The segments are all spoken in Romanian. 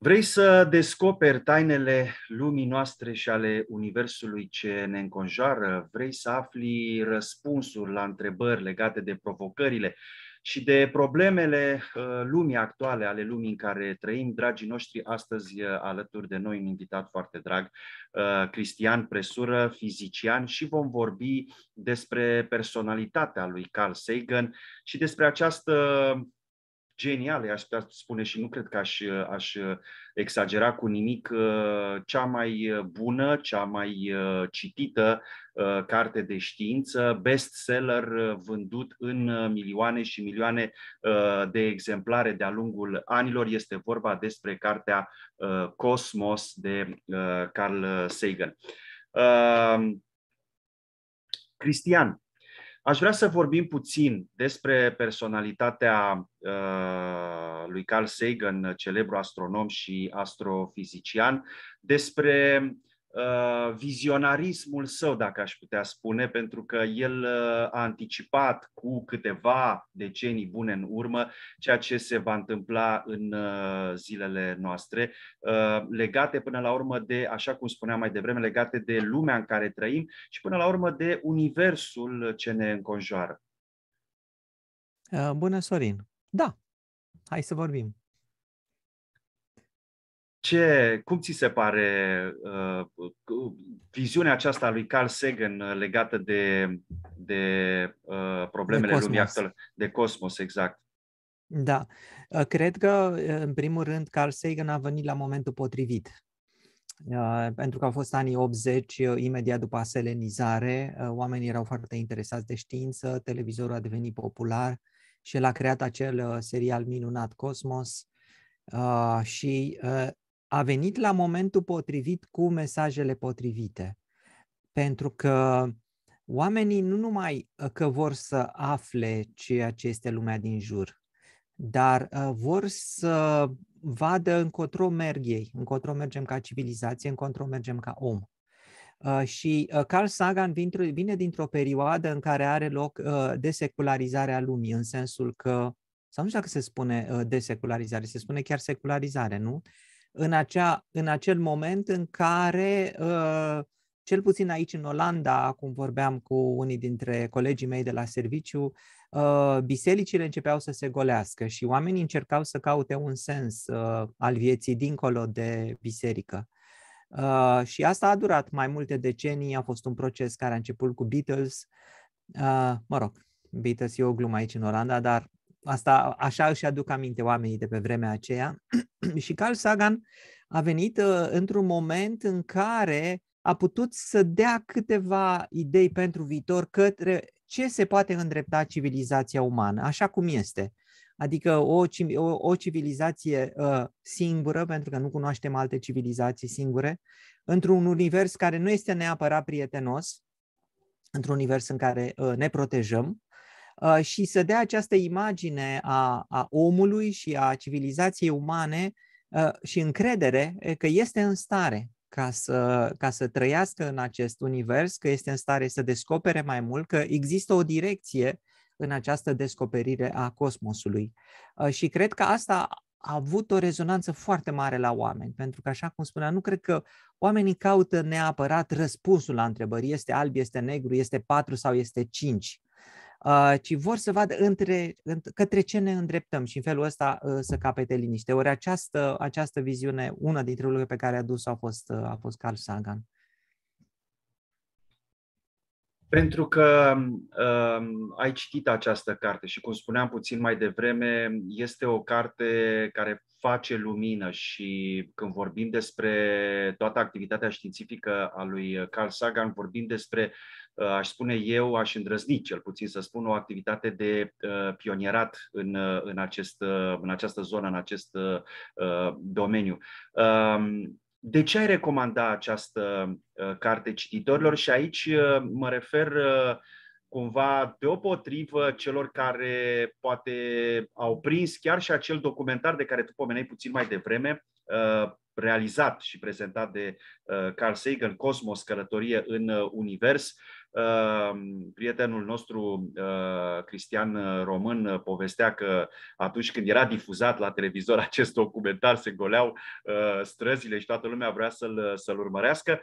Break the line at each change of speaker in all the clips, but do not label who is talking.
Vrei să descoperi tainele lumii noastre și ale Universului ce ne înconjoară? Vrei să afli răspunsuri la întrebări legate de provocările și de problemele uh, lumii actuale, ale lumii în care trăim, dragii noștri, astăzi uh, alături de noi un invitat foarte drag, uh, Cristian Presură, fizician, și vom vorbi despre personalitatea lui Carl Sagan și despre această geniale, aș putea spune și nu cred că aș, aș uh, exagera cu nimic, uh, cea mai uh, bună, cea mai citită carte de știință, bestseller vândut în milioane și milioane de exemplare de-a lungul anilor. Este vorba despre cartea Cosmos de Carl Sagan. Cristian, Aș vrea să vorbim puțin despre personalitatea uh, lui Carl Sagan, celebru astronom și astrofizician, despre Uh, vizionarismul său, dacă aș putea spune, pentru că el uh, a anticipat cu câteva decenii bune în urmă ceea ce se va întâmpla în uh, zilele noastre, legate până la urmă de, așa cum spuneam mai devreme, legate de lumea în care trăim și până la urmă de universul ce ne înconjoară.
Bună, Sorin! Da, hai să vorbim.
Ce, cum ți se pare uh, viziunea aceasta a lui Carl Sagan uh, legată de, de uh, problemele de lumii actuale, de cosmos, exact?
Da. Uh, cred că, uh, în primul rând, Carl Sagan a venit la momentul potrivit. Pentru că au fost anii 80, imediat după selenizare, oamenii erau foarte interesați de știință, televizorul a devenit popular și el a creat acel serial minunat Cosmos și a venit la momentul potrivit cu mesajele potrivite. Pentru că oamenii nu numai ă, că vor să afle ceea ce este lumea din jur, dar ă, vor să vadă încotro merg ei, încotro mergem ca civilizație, încotro mergem ca om. Ă, și Carl Sagan vine dintr-o perioadă în care are loc desecularizarea lumii, în sensul că, sau nu știu dacă se spune desecularizare, se spune chiar secularizare, nu? în, acea, în acel moment în care, uh, cel puțin aici în Olanda, cum vorbeam cu unii dintre colegii mei de la serviciu, uh, bisericile începeau să se golească și oamenii încercau să caute un sens uh, al vieții dincolo de biserică. Uh, și asta a durat mai multe decenii, a fost un proces care a început cu Beatles. Uh, mă rog, Beatles e o glumă aici în Olanda, dar Asta așa își aduc aminte oamenii de pe vremea aceea. și Carl Sagan a venit uh, într-un moment în care a putut să dea câteva idei pentru viitor către ce se poate îndrepta civilizația umană, așa cum este. Adică o, o, o civilizație uh, singură, pentru că nu cunoaștem alte civilizații singure, într-un univers care nu este neapărat prietenos, într-un univers în care uh, ne protejăm, Uh, și să dea această imagine a, a omului și a civilizației umane uh, și încredere că este în stare ca să, ca să trăiască în acest univers, că este în stare să descopere mai mult, că există o direcție în această descoperire a cosmosului. Uh, și cred că asta a avut o rezonanță foarte mare la oameni, pentru că, așa cum spunea, nu cred că oamenii caută neapărat răspunsul la întrebări, este alb, este negru, este patru sau este cinci ci vor să vadă între, către ce ne îndreptăm și în felul ăsta să capete liniște. Ori această, această viziune, una dintre lucrurile pe care a dus a fost, a fost Carl Sagan.
Pentru că um, ai citit această carte și, cum spuneam puțin mai devreme, este o carte care face lumină și când vorbim despre toată activitatea științifică a lui Carl Sagan, vorbim despre Uh, aș spune eu, aș îndrăzni cel puțin să spun, o activitate de uh, pionierat în, uh, în, acest, în această zonă, în acest domeniu. Um, de ce ai recomanda această carte cititorilor? Și aici mă refer cumva deopotrivă celor care poate au prins chiar și acel documentar de care tu pomeneai puțin mai devreme, realizat și prezentat de Carl Sagan, Cosmos, Călătorie în Univers, Ehm, prietenul nostru eh, Cristian Român eh, povestea că atunci când era difuzat la televizor acest documentar, se goleau eh, străzile și toată lumea vrea să-l, să-l urmărească.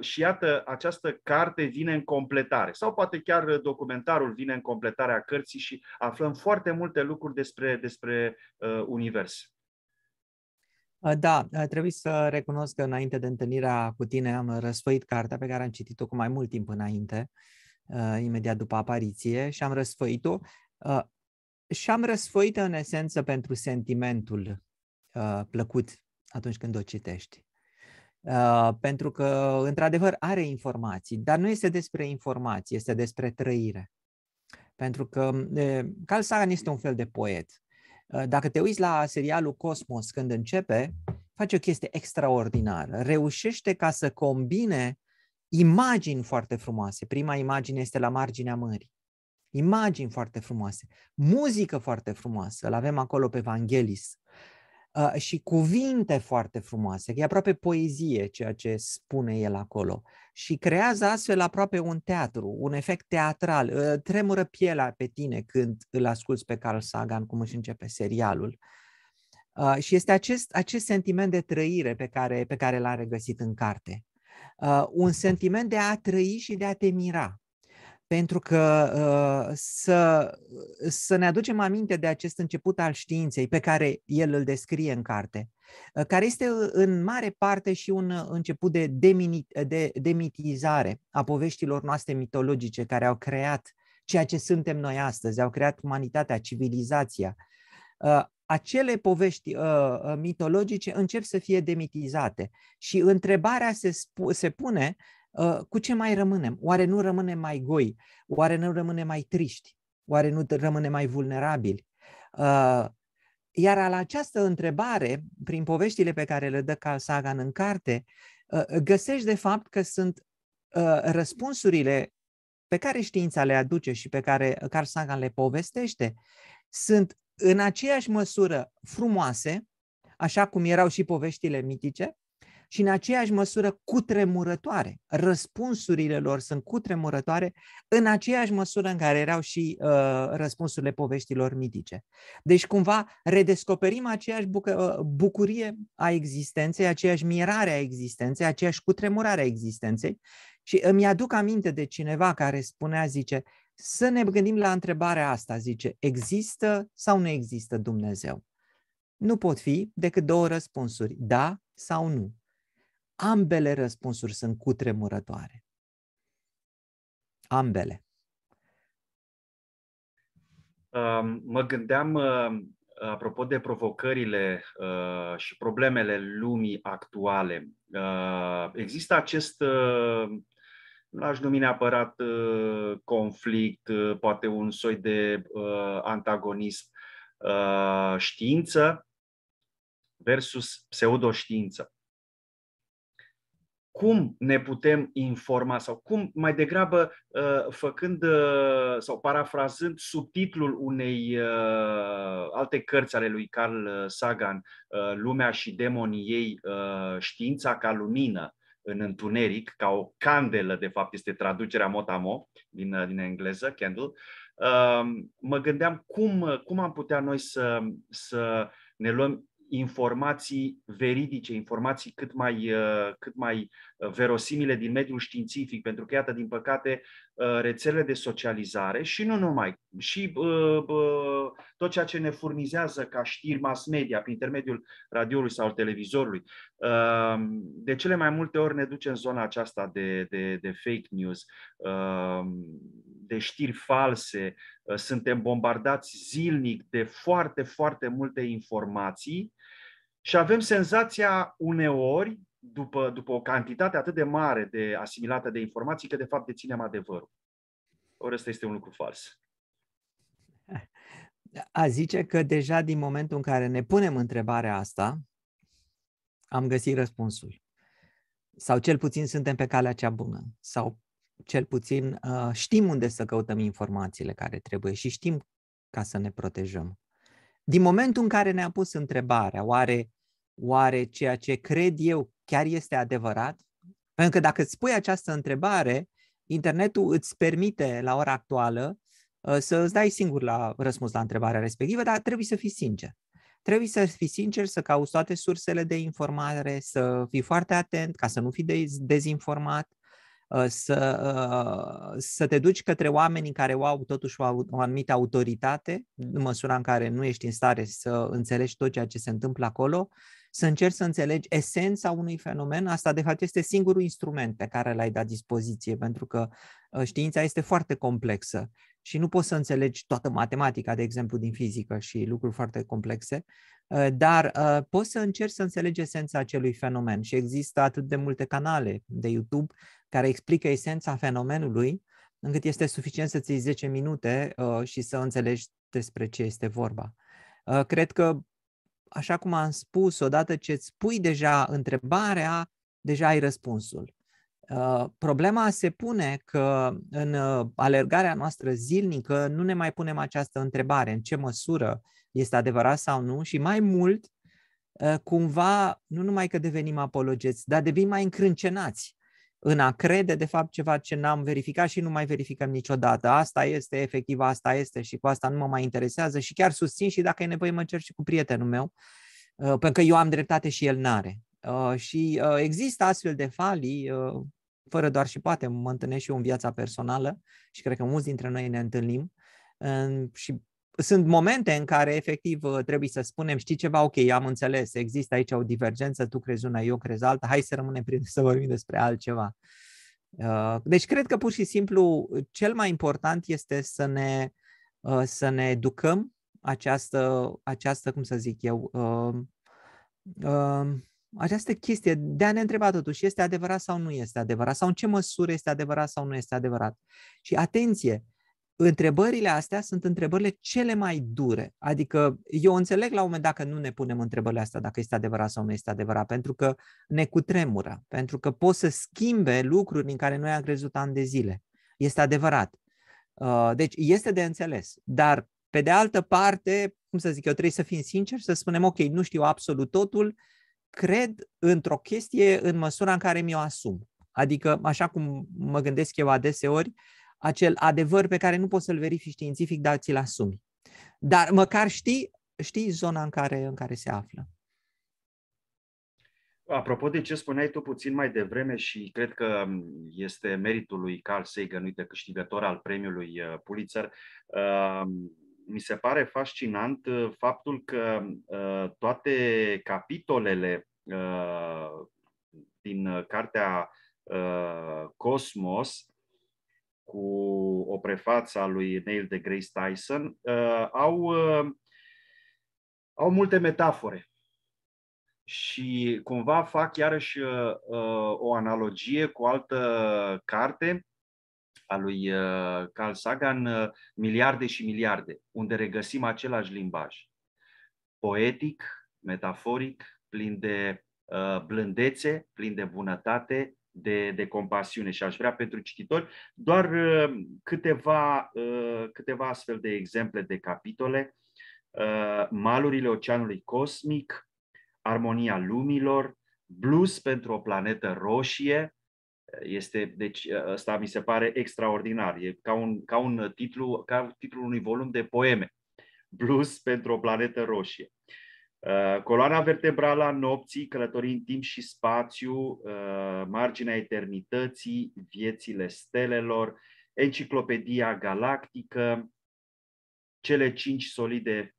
Și iată, această carte vine în completare, sau poate chiar documentarul vine în completarea cărții și aflăm foarte multe lucruri despre, despre univers.
Ă, da, ă, trebuie să recunosc că înainte de întâlnirea cu tine am răsfăit cartea pe care am citit-o cu mai mult timp înainte, ă, imediat după apariție, și am răsfăit-o. Și am răsfăit în esență pentru sentimentul plăcut atunci când o citești. Pentru că, într-adevăr, are informații, dar nu este despre informații, este despre trăire. Pentru că Carl Sagan este un fel de poet Ă, dacă te uiți la serialul Cosmos când începe, face o chestie extraordinară. Reușește ca să combine imagini foarte frumoase. Prima imagine este la marginea mării. Imagini foarte frumoase, muzică foarte frumoasă, îl avem acolo pe Vangelis. Ă, și cuvinte foarte frumoase, e aproape poezie ceea ce spune el acolo și creează astfel aproape un teatru, un efect teatral, ă, tremură pielea pe tine când îl asculți pe Carl Sagan cum își începe serialul. Ă, și este acest, acest sentiment de trăire pe care, pe care l-a regăsit în carte. un sentiment de a trăi și de a te mira pentru că uh, să, uh, să ne aducem aminte de acest început al științei pe care el îl descrie în carte, uh, care este uh, în mare parte și un început de, demini, de demitizare a poveștilor noastre mitologice care au creat ceea ce suntem noi astăzi, au creat umanitatea, civilizația. Uh, acele povești mitologice încep să fie demitizate și întrebarea se, se pune Ă, cu ce mai rămânem? Oare nu rămânem mai goi? Oare nu rămânem mai triști? Oare nu rămânem mai vulnerabili? Ă, iar la această întrebare, prin poveștile pe care le dă Carl Sagan în carte, ă, găsești de fapt că sunt răspunsurile pe care știința le aduce și pe care Carl Sagan le povestește, sunt în aceeași măsură frumoase, așa cum erau și poveștile mitice, și în aceeași măsură cutremurătoare. Răspunsurile lor sunt cutremurătoare în aceeași măsură în care erau și uh, răspunsurile poveștilor mitice. Deci cumva redescoperim aceeași bucă, uh, bucurie a existenței, aceeași mirare a existenței, aceeași cutremurare a existenței și îmi aduc aminte de cineva care spunea, zice, să ne gândim la întrebarea asta, zice, există sau nu există Dumnezeu? Nu pot fi decât două răspunsuri, da sau nu. Ambele răspunsuri sunt cutremurătoare. Ambele.
Mă gândeam, ă, apropo de provocările ă, și problemele lumii actuale, ă, există acest, nu aș numi neapărat conflict, poate un soi de antagonism, știință versus pseudoștiință cum ne putem informa sau cum, mai degrabă, uh, făcând uh, sau parafrazând subtitlul unei uh, alte cărți ale lui Carl Sagan, Lumea și demonii ei, știința ca lumină în întuneric, ca o candelă, de fapt, este traducerea motamo din, din engleză, candle, mă gândeam cum, cum am putea noi să, să ne luăm informații veridice, informații cât mai, uh, cât mai uh, verosimile din mediul științific, pentru că, iată, din păcate, uh, rețelele de socializare și nu numai, și tot ceea ce ne furnizează ca știri mass media prin intermediul radioului sau televizorului, de cele mai multe ori ne duce în zona aceasta de, de, de fake news, de știri false, suntem bombardați zilnic de foarte, foarte multe informații și avem senzația uneori, după, după o cantitate atât de mare de asimilată de informații, că de fapt deținem adevărul. Ori ăsta este un lucru fals.
A zice că deja din momentul în care ne punem întrebarea asta, am găsit răspunsul. Sau cel puțin suntem pe calea cea bună. Sau cel puțin uh, știm unde să căutăm informațiile care trebuie și știm ca să ne protejăm. Din momentul în care ne-am pus întrebarea, oare, oare ceea ce cred eu chiar este adevărat? Pentru că dacă îți pui această întrebare, internetul îți permite la ora actuală uh, să îți dai singur la răspuns la întrebarea respectivă, dar trebuie să fii sincer. Trebuie să fii sincer, să cauți toate sursele de informare, să fii foarte atent ca să nu fii dezinformat, Uh, să, uh, să te duci către oamenii care au totuși o, o anumită autoritate, în măsura în care nu ești în stare să înțelegi tot ceea ce se întâmplă acolo, să încerci să înțelegi esența unui fenomen, asta de fapt este singurul instrument pe care l-ai dat dispoziție, pentru că uh, știința este foarte complexă și nu poți să înțelegi toată matematica, de exemplu, din fizică și lucruri foarte complexe, uh, dar uh, poți să încerci să înțelegi esența acelui fenomen și există atât de multe canale de YouTube care explică esența fenomenului, încât este suficient să ții 10 minute și să înțelegi despre ce este vorba. Cred că așa cum am spus, odată ce îți pui deja întrebarea, deja ai răspunsul. Uh, problema se pune că în uh, alergarea noastră zilnică nu ne mai punem această întrebare, în ce măsură este adevărat sau nu, și mai mult, uh, cumva, nu numai că devenim apologeți, dar devenim mai încrâncenați în a crede, de fapt, ceva ce n-am verificat și nu mai verificăm niciodată. Asta este, efectiv, asta este și cu asta nu mă mai interesează și chiar susțin și dacă e nevoie mă cer și cu prietenul meu, uh, pentru că eu am dreptate și el n-are. Uh, și uh, există astfel de falii, fără doar și poate, mă întâlnesc și eu în viața personală și cred că mulți dintre noi ne întâlnim și sunt momente în care efectiv uh, trebuie să spunem, știi ceva, ok, am înțeles, există aici o divergență, tu crezi una, eu crez alta, hai să rămânem prin să vorbim despre altceva. Uh, deci cred că pur și simplu cel mai important este să ne, uh, să ne educăm această, această, cum să zic eu, această chestie de a ne întreba totuși, este adevărat sau nu este adevărat, sau în ce măsură este adevărat sau nu este adevărat. Și atenție, întrebările astea sunt întrebările cele mai dure. Adică eu înțeleg la un moment dacă nu ne punem întrebările astea, dacă este adevărat sau nu este adevărat, pentru că ne cutremură, pentru că pot să schimbe lucruri în care noi am crezut ani de zile. Este adevărat. Uh, deci este de înțeles, dar pe de altă parte, cum să zic eu, trebuie să fim sinceri, să spunem, ok, nu știu absolut totul, cred într-o chestie în măsura în care mi-o asum. Adică, așa cum mă gândesc eu adeseori, uh, acel adevăr pe care nu poți să-l verifici științific, dar ți-l asumi. Dar măcar știi, știi zona în care, în care se află.
Apropo de ce spuneai tu puțin mai devreme și cred că este meritul lui Carl Sagan, uite, câștigător al premiului uh, Pulitzer, uh, mi se pare fascinant uh, faptul că toate capitolele din cartea Cosmos cu o prefață a lui Neil de Grace Tyson, uh, au, uh, au multe metafore și cumva fac iarăși uh, uh, o analogie cu altă carte a lui uh, Carl Sagan, uh, Miliarde și miliarde, unde regăsim același limbaj. Poetic, metaforic, plin de uh, blândețe, plin de bunătate, de, de compasiune și aș vrea pentru cititori doar uh, câteva, uh, câteva astfel de exemple de capitole. Uh, malurile Oceanului Cosmic, Armonia Lumilor, Blues pentru o planetă roșie, este, deci, asta mi se pare extraordinar. E ca un, ca un titlu, ca titlul unui volum de poeme. Blues pentru o planetă roșie. Uh, Uh, coloana vertebrală a nopții, călătorii în timp și spațiu, uh, marginea eternității, viețile stelelor, enciclopedia galactică, cele cinci solide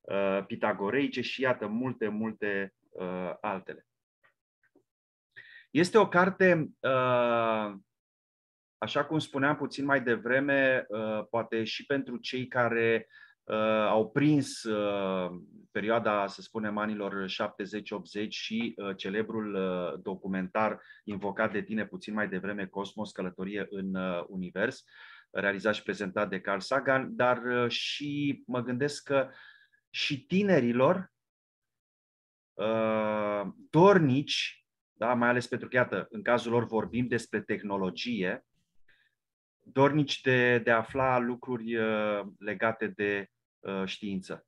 uh, pitagoreice și iată multe, multe altele. Este o carte, așa cum spuneam puțin mai devreme, poate și pentru cei care Uh, au prins uh, perioada, să spunem, anilor 70-80 și uh, celebrul documentar invocat de tine puțin mai devreme, Cosmos, Călătorie în Univers, realizat și prezentat de Carl Sagan, dar și mă gândesc că și tinerilor dornici, da, mai ales pentru că, iată, în cazul lor vorbim despre tehnologie, dornici de, de a afla lucruri legate de Uh, știință.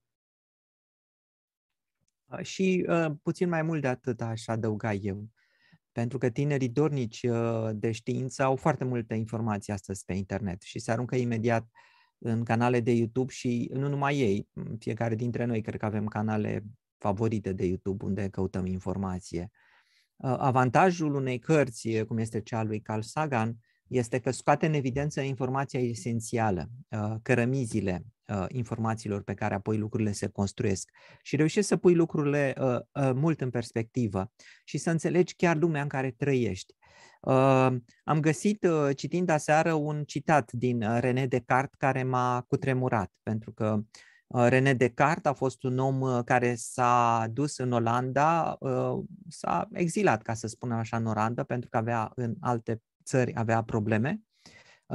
Uh, și uh, puțin mai mult de atât aș adăuga eu, pentru că tinerii dornici uh, de știință au foarte multe informații astăzi pe internet și se aruncă imediat în canale de YouTube și nu numai ei, fiecare dintre noi cred că avem canale favorite de YouTube unde căutăm informație. Uh, avantajul unei cărți, uh, cum este cea lui Carl Sagan, este că scoate în evidență informația esențială, cărămizile, Uh, informațiilor pe care apoi lucrurile se construiesc. Și reușești să pui lucrurile uh, uh, mult în perspectivă și să înțelegi chiar lumea în care trăiești. Uh, am găsit, uh, citind aseară, un citat din uh, René Descartes care m-a cutremurat, pentru că uh, René Descartes a fost un om uh, care s-a dus în Olanda, s-a exilat, ca să spunem așa, în Olanda, pentru că avea în alte țări avea probleme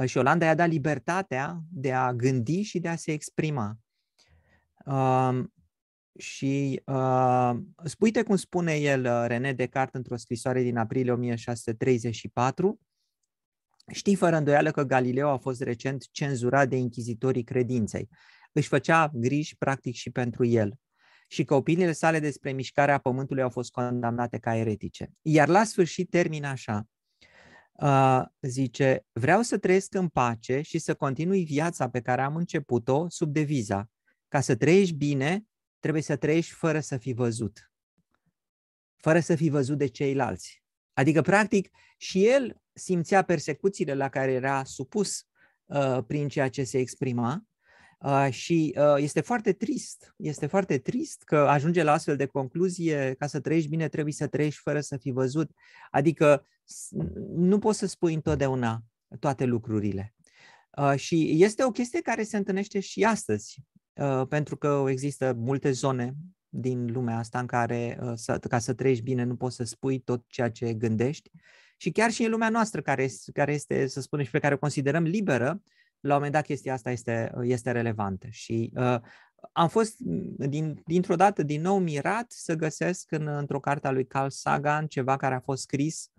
Uh, și Olanda i-a dat libertatea de a gândi și de a se exprima. Uh, și uh, spui cum spune el uh, René Descartes într-o scrisoare din aprilie 1634, Știi fără îndoială că Galileo a fost recent cenzurat de inchizitorii credinței. Își făcea griji practic și pentru el și că opiniile sale despre mișcarea Pământului au fost condamnate ca eretice. Iar la sfârșit termină așa zice, vreau să trăiesc în pace și să continui viața pe care am început-o sub deviza. Ca să trăiești bine, trebuie să trăiești fără să fii văzut. Fără să fii văzut de ceilalți. Adică, practic, și el simțea persecuțiile la care era supus uh, prin ceea ce se exprima uh, și uh, este foarte trist, este foarte trist că ajunge la astfel de concluzie, ca să trăiești bine trebuie să trăiești fără să fii văzut. Adică nu poți să spui întotdeauna toate lucrurile. Uh, și este o chestie care se întâlnește și astăzi, uh, pentru că există multe zone din lumea asta în care, uh, ca să trăiești bine, nu poți să spui tot ceea ce gândești. Și chiar și în lumea noastră, care, care este, să spunem, și pe care o considerăm liberă, la un moment dat chestia asta este, este relevantă. Și uh, am fost din, dintr-o dată din nou mirat să găsesc în, într-o carte a lui Carl Sagan ceva care a fost scris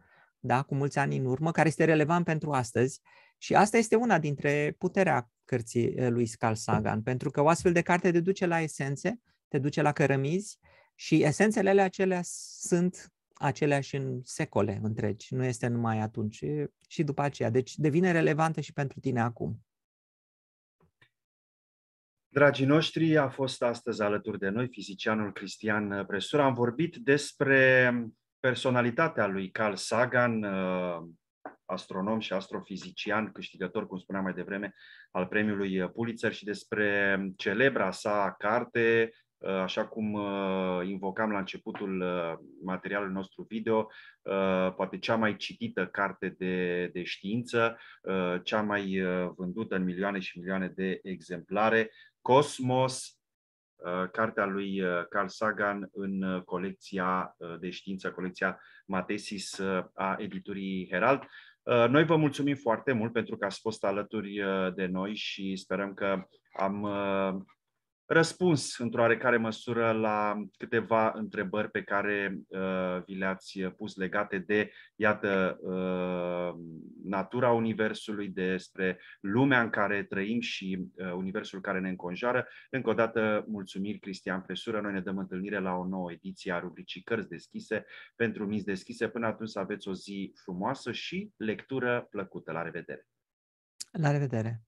da, cu mulți ani în urmă, care este relevant pentru astăzi. Și asta este una dintre puterea cărții lui Carl Sagan, pentru că o astfel de carte te duce la esențe, te duce la cărămizi și esențele alea acelea sunt aceleași în secole întregi, nu este numai atunci și după aceea. Deci devine relevantă și pentru tine acum.
Dragii noștri, a fost astăzi alături de noi fizicianul Cristian Presura. Am vorbit despre personalitatea lui Carl Sagan, uh, astronom și astrofizician, câștigător, cum spuneam mai devreme, al premiului Pulitzer și despre celebra sa carte, uh, așa cum uh, invocam la începutul materialului nostru video, poate cea mai citită carte de, de știință, cea mai vândută în milioane și milioane de exemplare, Cosmos, Uh, cartea lui uh, Carl Sagan în uh, colecția de știință, colecția Matesis a editurii Herald. Noi vă mulțumim foarte mult pentru că ați fost alături de noi și sperăm că am răspuns într-o oarecare măsură la câteva întrebări pe care uh, vi le-ați uh, pus legate de, iată, uh, natura Universului, despre lumea în care trăim și uh, Universul care ne înconjoară. Încă o dată, mulțumiri, Cristian Presură. Noi ne dăm întâlnire la o nouă ediție a rubricii Cărți deschise pentru minți deschise. Până atunci aveți o zi frumoasă și lectură plăcută. La revedere!
La revedere!